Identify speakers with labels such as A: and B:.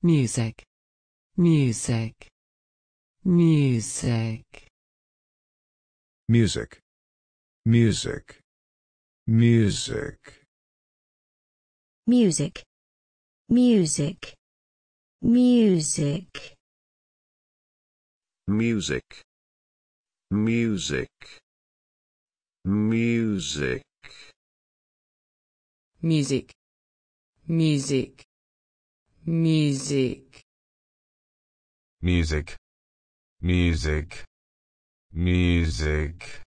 A: music music music music music music music music music music music music music music music music music music